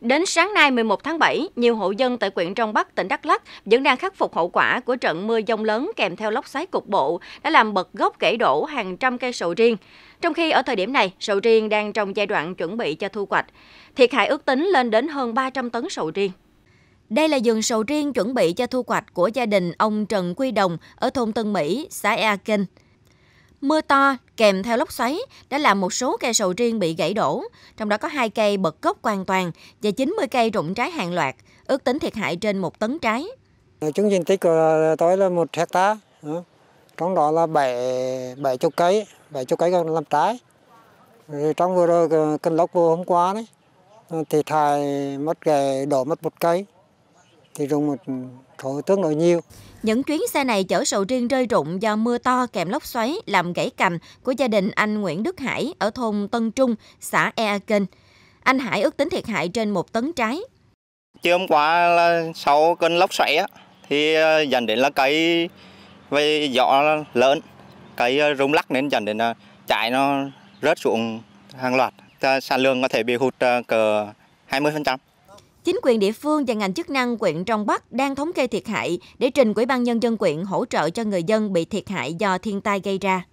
Đến sáng nay 11 tháng 7, nhiều hộ dân tại huyện Trong Bắc, tỉnh Đắk Lắk vẫn đang khắc phục hậu quả của trận mưa dông lớn kèm theo lốc xoáy cục bộ đã làm bật gốc gãy đổ hàng trăm cây sầu riêng. Trong khi ở thời điểm này, sầu riêng đang trong giai đoạn chuẩn bị cho thu hoạch. Thiệt hại ước tính lên đến hơn 300 tấn sầu riêng. Đây là vườn sầu riêng chuẩn bị cho thu hoạch của gia đình ông Trần Quy Đồng ở thôn Tân Mỹ, xã Ea Kinh. Mưa to kèm theo lốc xoáy đã làm một số cây sầu riêng bị gãy đổ, trong đó có hai cây bật gốc hoàn toàn và 90 cây rụng trái hàng loạt, ước tính thiệt hại trên một tấn trái. Chứng diện tích của tôi là một hecta, ừ. trong đó là bảy bảy chục cây, bảy chục cây làm trái. Ừ, trong vừa rồi cơn lốc vừa hôm qua đấy, ừ, thiệt hại mất gãy đổ mất một cây thì rụng một số tương đối nhiều. Những chuyến xe này chở sầu riêng rơi rụng do mưa to kèm lốc xoáy làm gãy cành của gia đình anh Nguyễn Đức Hải ở thôn Tân Trung, xã Ea Kênh. Anh Hải ước tính thiệt hại trên một tấn trái. Chiều hôm qua là sau cơn lốc xoáy á, thì ờ, dẫn đến là cây về gió lớn, cây ờ, rung lắc nên dẫn đến là ờ, trái nó rớt xuống hàng loạt. Sản lượng có thể bị hụt cỡ 20%. Chính quyền địa phương và ngành chức năng quyện Trong Bắc đang thống kê thiệt hại để trình Ủy ban Nhân dân quyện hỗ trợ cho người dân bị thiệt hại do thiên tai gây ra.